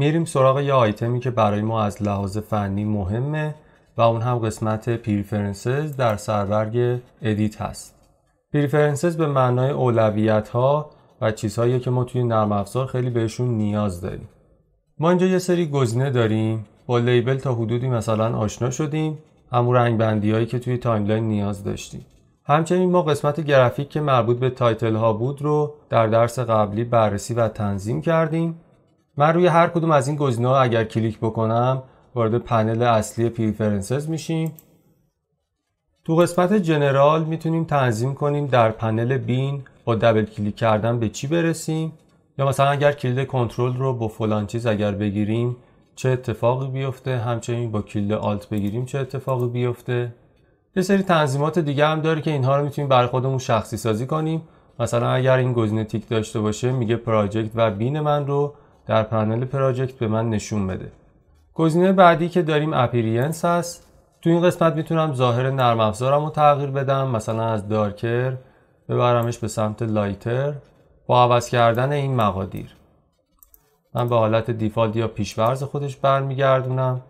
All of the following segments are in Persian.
میریم سراغ یه آیتمی که برای ما از لحاظ فنی مهمه و اون هم قسمت پریفرنسز در سرورگ ادیت هست پریفرنسز به معنای اولویت ها و چیزهایی که ما توی نرم افزار خیلی بهشون نیاز داریم ما اینجا یه سری گزینه داریم با لیبل تا حدودی مثلا آشنا شدیم همون رنگ هایی که توی تایملاین نیاز داشتیم همچنین ما قسمت گرافیک که مربوط به تایتل ها بود رو در درس قبلی بررسی و تنظیم کردیم من روی هر کدوم از این گزینه‌ها اگر کلیک بکنم وارد پنل اصلی پریفرنسز میشیم تو قسمت جنرال میتونیم تنظیم کنیم در پنل بین با دبل کلیک کردن به چی برسیم یا مثلا اگر کلید کنترل رو با فلان چیز اگر بگیریم چه اتفاقی بیفته همچنین با کلید آلت بگیریم چه اتفاقی بیفته یه سری تنظیمات دیگه هم داره که اینها رو میتونیم برای خودمون شخصی سازی کنیم مثلا اگر این گزینه تیک داشته باشه میگه پراجکت و بین من رو در پنل پراجکت به من نشون بده گزینه بعدی که داریم اپیرینس هست تو این قسمت میتونم ظاهر نرم افزارم رو تغییر بدم مثلا از دارکر ببرمش به سمت لایتر با عوض کردن این مقادیر من به حالت دیفالت یا پیشورز خودش برمیگردونم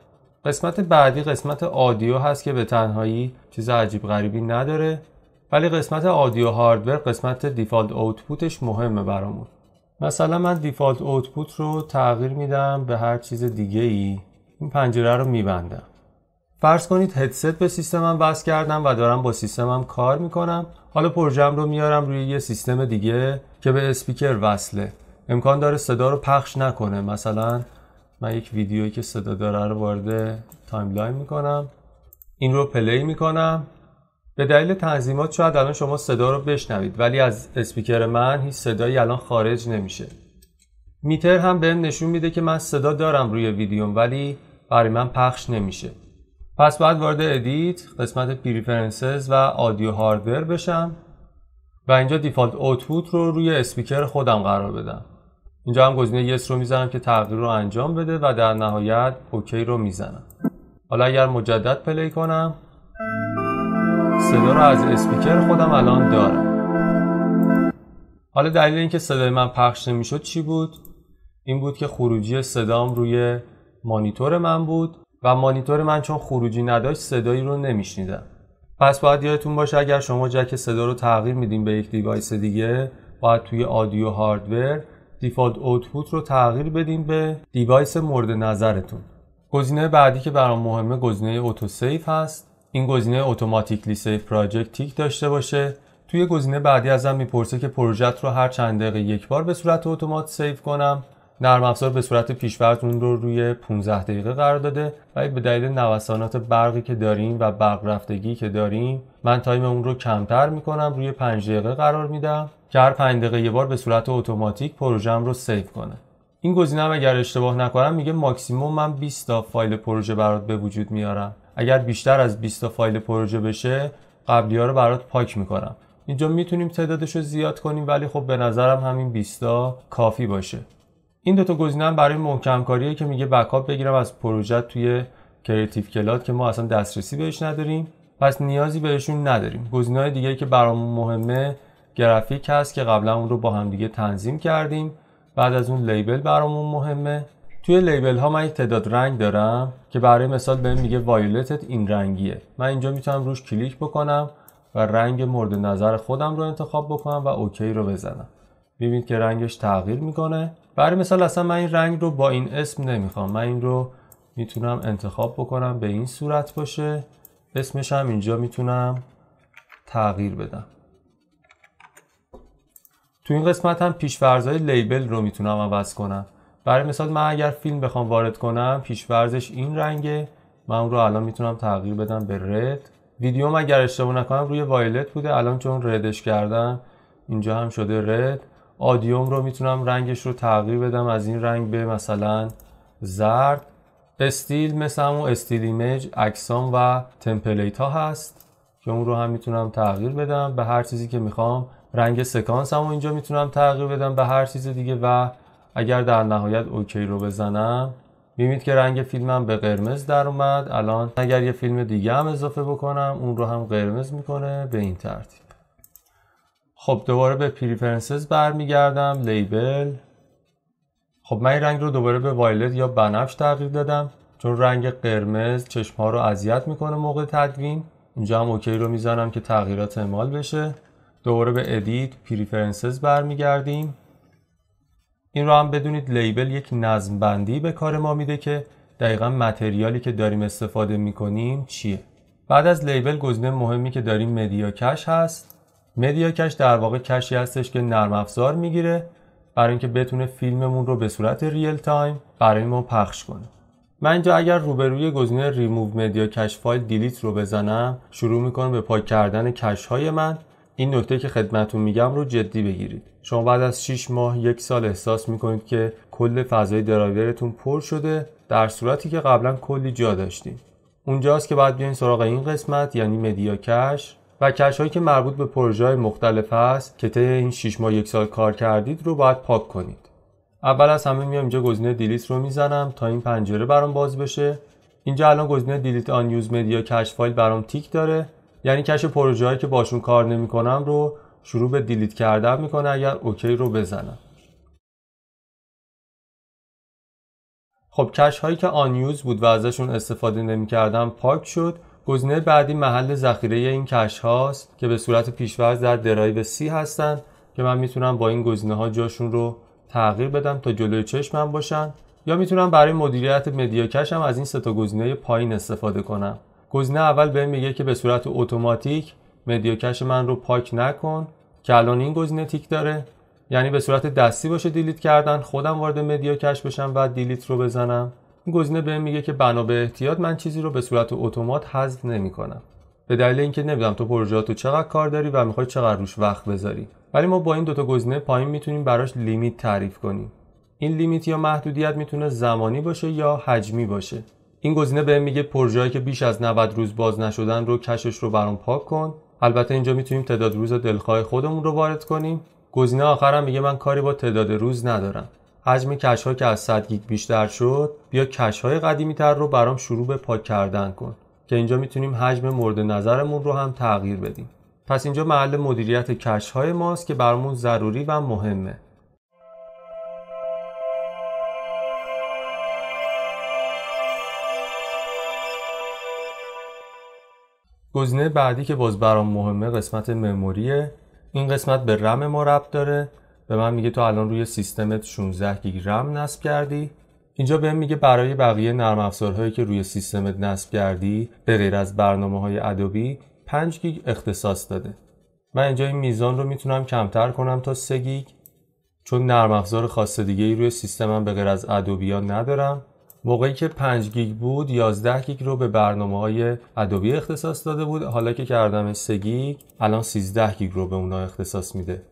قسمت بعدی قسمت آدیو هست که به تنهایی چیز عجیب غریبی نداره ولی قسمت آدیو هاردور قسمت دیفالت آوتپوتش مهمه برامون مثلا من دیفالت اوتپوت رو تغییر میدم به هر چیز دیگه ای این پنجره رو میبندم فرض کنید هدست به سیستمم وصل کردم و دارم با سیستمم کار میکنم حالا پروژم رو میارم روی یه سیستم دیگه که به اسپیکر وصله امکان داره صدا رو پخش نکنه مثلا من یک ویدیویی که صدا داره رو وارد تایملاین میکنم این رو پلی میکنم به دلیل تنظیمات شاید الان شما صدا رو بشنوید ولی از اسپیکر من هیچ صدایی الان خارج نمیشه میتر هم بهم نشون میده که من صدا دارم روی ویدیوم ولی برای من پخش نمیشه پس باید وارد ادیت قسمت پریفرنسز و آدیو هاردور بشم و اینجا دیفالت اوتپوت رو روی اسپیکر خودم قرار بدم اینجا هم گزینه یس رو میزنم که تغییر رو انجام بده و در نهایت اوکی رو میزنم حالا اگر مجدد پلی کنم صدا رو از اسپیکر خودم الان دارم حالا دلیل اینکه صدای من پخش نمیشد چی بود این بود که خروجی صدام روی مانیتور من بود و مانیتور من چون خروجی نداشت صدایی رو نمیشنیدم پس باید یادتون باشه اگر شما جک صدا رو تغییر میدیم به یک دیوایس دیگه باید توی آدیو هاردور دیفالت اوتپوت رو تغییر بدیم به دیوایس مورد نظرتون گزینه بعدی که برام مهمه گزینه اتو هست این گزینه اتوماتیکلی سیف پراجکت تیک داشته باشه توی گزینه بعدی ازم میپرسه که پروژت رو هر چند دقیقه یک بار به صورت اتومات سیو کنم نرم افزار به صورت پیش‌فرض اون رو روی 15 دقیقه قرار داده ولی به دلیل نوسانات برقی که داریم و برق رفتگی که داریم من تایم اون رو کمتر میکنم روی 5 دقیقه قرار میدم که هر 5 دقیقه یه بار به صورت اتوماتیک پروژم رو سیو کنه این گزینه اگر اشتباه نکنم میگه ماکسیموم من 20 تا فایل پروژه برات به وجود میارم اگر بیشتر از 20 فایل پروژه بشه قبلی ها رو برات پاک میکنم اینجا میتونیم تعدادش رو زیاد کنیم ولی خب به نظرم همین 20 تا کافی باشه این دوتا گزینه هم برای محکم کاریه که میگه بکاپ بگیرم از پروژه توی کریتیو کلاد که ما اصلا دسترسی بهش نداریم پس نیازی بهشون نداریم گزینه های که برامون مهمه گرافیک هست که قبلا اون رو با همدیگه تنظیم کردیم بعد از اون لیبل برامون مهمه توی لیبل ها من یک تعداد رنگ دارم که برای مثال بهم میگه وایولتت این رنگیه من اینجا میتونم روش کلیک بکنم و رنگ مورد نظر خودم رو انتخاب بکنم و اوکی رو بزنم ببینید که رنگش تغییر میکنه برای مثال اصلا من این رنگ رو با این اسم نمیخوام من این رو میتونم انتخاب بکنم به این صورت باشه اسمش هم اینجا میتونم تغییر بدم تو این قسمت هم پیشفرزهای لیبل رو میتونم عوض کنم برای مثال من اگر فیلم بخوام وارد کنم پیشورزش این رنگه من اون رو الان میتونم تغییر بدم به رد ویدیوم اگر اشتباه نکنم روی وایلت بوده الان چون ردش کردم اینجا هم شده رد آدیوم رو میتونم رنگش رو تغییر بدم از این رنگ به مثلا زرد استیل مثل همون استیل ایمیج اکسام و تمپلیت ها هست که اون رو هم میتونم تغییر بدم به هر چیزی که میخوام رنگ سکانس هم اینجا میتونم تغییر بدم به هر چیز دیگه و اگر در نهایت اوکی رو بزنم میبینید که رنگ فیلمم به قرمز در اومد الان اگر یه فیلم دیگه هم اضافه بکنم اون رو هم قرمز میکنه به این ترتیب خب دوباره به پریفرنسز برمیگردم لیبل خب من این رنگ رو دوباره به وایلت یا بنفش تغییر دادم چون رنگ قرمز چشمها رو اذیت میکنه موقع تدوین اینجا هم اوکی رو میزنم که تغییرات اعمال بشه دوباره به ادیت پریفرنسز برمیگردیم این رو هم بدونید لیبل یک نظم بندی به کار ما میده که دقیقا متریالی که داریم استفاده میکنیم چیه بعد از لیبل گزینه مهمی که داریم مدیا کش هست مدیا کش در واقع کشی هستش که نرم افزار میگیره برای اینکه بتونه فیلممون رو به صورت ریل تایم برای ما پخش کنه من اینجا اگر روبروی گزینه ریموو مدیا کش فایل دیلیت رو بزنم شروع میکنم به پاک کردن کش های من این نکته که خدمتون میگم رو جدی بگیرید شما بعد از 6 ماه یک سال احساس میکنید که کل فضای درایورتون پر شده در صورتی که قبلا کلی جا داشتیم اونجاست که باید بیاین سراغ این قسمت یعنی مدیا کش و کش هایی که مربوط به پروژه های مختلف هست که طی این 6 ماه یک سال کار کردید رو باید پاک کنید اول از همه میام اینجا گزینه دیلیت رو میزنم تا این پنجره برام باز بشه اینجا الان گزینه دیلیت آن یوز مدیا کش فایل برام تیک داره یعنی کش پروژه هایی که باشون کار نمیکنم رو شروع به دیلیت کردن میکنه اگر اوکی رو بزنم خب کش هایی که آنیوز بود و ازشون استفاده نمیکردم پاک شد گزینه بعدی محل ذخیره این کش هاست که به صورت پیشورز در درایو سی هستن که من میتونم با این گزینه ها جاشون رو تغییر بدم تا جلوی چشمم باشن یا میتونم برای مدیریت مدیا هم از این سه تا گزینه پایین استفاده کنم گزینه اول به میگه که به صورت اتوماتیک کش من رو پاک نکن که الان این گزینه تیک داره یعنی به صورت دستی باشه دیلیت کردن خودم وارد کش بشم و دیلیت رو بزنم این گزینه بهم میگه که بنا به احتیاط من چیزی رو به صورت اتومات حذف نمیکنم به دلیل اینکه نمیدونم تو پروژه تو چقدر کار داری و میخوای چقدر روش وقت بذاری ولی ما با این دوتا گزینه پایین میتونیم براش لیمیت تعریف کنیم این لیمیت یا محدودیت میتونه زمانی باشه یا حجمی باشه این گزینه بهم میگه پروژه‌ای که بیش از 90 روز باز نشدن رو کشش رو برام پاک کن البته اینجا میتونیم تعداد روز دلخواه خودمون رو وارد کنیم گزینه آخرم میگه من کاری با تعداد روز ندارم حجم کش ها که از 100 گیگ بیشتر شد بیا کش های قدیمی تر رو برام شروع به پاک کردن کن که اینجا میتونیم حجم مورد نظرمون رو هم تغییر بدیم پس اینجا محل مدیریت کش های ماست که برامون ضروری و مهمه گزینه بعدی که باز برام مهمه قسمت مموریه این قسمت به رم ما ربط داره به من میگه تو الان روی سیستمت 16 گیگ رم نصب کردی اینجا بهم میگه برای بقیه نرم افزارهایی که روی سیستمت نصب کردی به غیر از برنامه های ادوبی 5 گیگ اختصاص داده من اینجا این میزان رو میتونم کمتر کنم تا 3 گیگ چون نرم افزار خاص دیگه ای روی سیستمم به غیر از ادوبیا ندارم موقعی که 5 گیگ بود 11 گیگ رو به برنامه های ادوبی اختصاص داده بود حالا که کردم 3 گیگ الان 13 گیگ رو به اونا اختصاص میده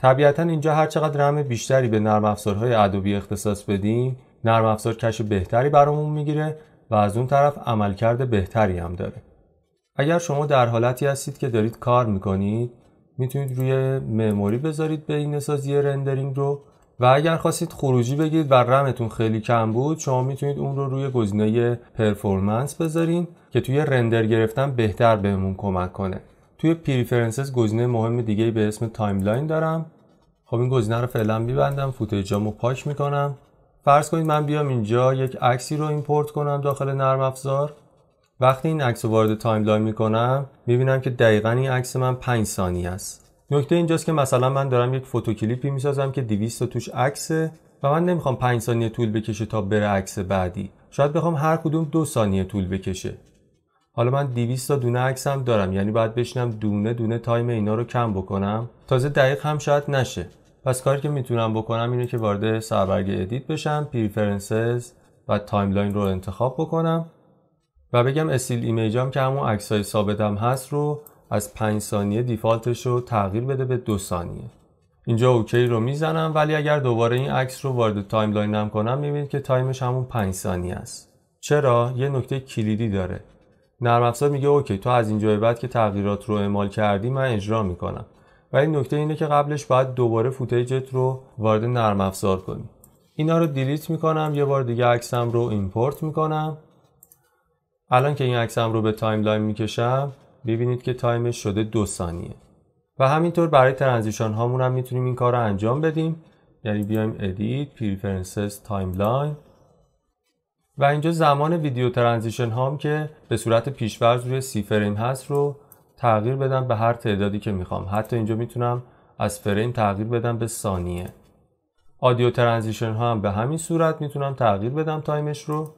طبیعتا اینجا هر چقدر رم بیشتری به نرم افزارهای ادوبی اختصاص بدیم نرم افزار کش بهتری برامون میگیره و از اون طرف عملکرد بهتری هم داره اگر شما در حالتی هستید که دارید کار میکنید میتونید روی مموری بذارید به این سازی رندرینگ رو و اگر خواستید خروجی بگیرید و رمتون خیلی کم بود شما میتونید اون رو روی گزینه پرفورمنس بذارین که توی رندر گرفتن بهتر بهمون کمک کنه توی پریفرنسز گزینه مهم دیگه به اسم تایملاین دارم خب این گزینه رو فعلا میبندم فوتیجامو پاک می‌کنم فرض کنید من بیام اینجا یک عکسی رو ایمپورت کنم داخل نرم افزار وقتی این عکس رو وارد تایملاین می‌کنم می‌بینم که دقیقا این عکس من 5 ثانیه است نکته اینجاست که مثلا من دارم یک فوتوکلیپی کلیپی میسازم که 200 توش عکسه و من نمیخوام 5 ثانیه طول بکشه تا بره عکس بعدی شاید بخوام هر کدوم دو ثانیه طول بکشه حالا من 200 تا دونه عکسم دارم یعنی باید بشینم دونه دونه تایم اینا رو کم بکنم تازه دقیق هم شاید نشه پس کاری که میتونم بکنم اینه که وارد سربرگ ادیت بشم پریفرنسز و تایملاین رو انتخاب بکنم و بگم استیل ایمیجام که همون عکسای ثابتم هست رو از 5 ثانیه دیفالتش رو تغییر بده به 2 ثانیه اینجا اوکی رو میزنم ولی اگر دوباره این عکس رو وارد تایملاینم کنم میبینید که تایمش همون 5 ثانیه است چرا یه نکته کلیدی داره نرم افزار میگه اوکی تو از اینجا بعد که تغییرات رو اعمال کردی من اجرا میکنم ولی نکته اینه که قبلش باید دوباره فوتیجت رو وارد نرم افزار کنی اینا رو دیلیت میکنم یه بار دیگه عکسم رو ایمپورت میکنم الان که این عکسم رو به تایملاین میکشم ببینید که تایمش شده دو ثانیه و همینطور برای ترانزیشن هامون هم میتونیم این کار رو انجام بدیم یعنی بیایم ادیت پریفرنسز تایملاین و اینجا زمان ویدیو ترانزیشن هام که به صورت پیشورز روی سی فریم هست رو تغییر بدم به هر تعدادی که میخوام حتی اینجا میتونم از فریم تغییر بدم به ثانیه آدیو ترانزیشن ها هم به همین صورت میتونم تغییر بدم تایمش رو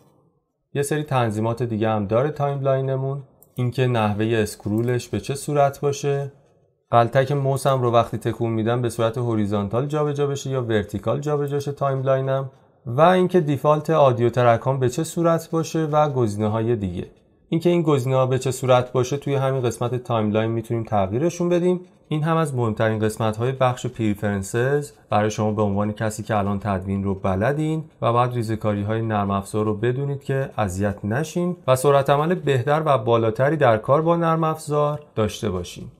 یه سری تنظیمات دیگه هم داره لاینمون، اینکه نحوه اسکرولش به چه صورت باشه قلتک موسم رو وقتی تکون میدم به صورت هوریزونتال جابجا بشه یا ورتیکال جابجا تایملاینم و اینکه دیفالت آدیو ترکان به چه صورت باشه و گزینه های دیگه اینکه این, گزینه ها به چه صورت باشه توی همین قسمت تایملاین میتونیم تغییرشون بدیم این هم از مهمترین قسمت های بخش پریفرنسز برای شما به عنوان کسی که الان تدوین رو بلدین و بعد ریزکاری های نرم افزار رو بدونید که اذیت نشین و سرعت عمل بهتر و بالاتری در کار با نرم افزار داشته باشین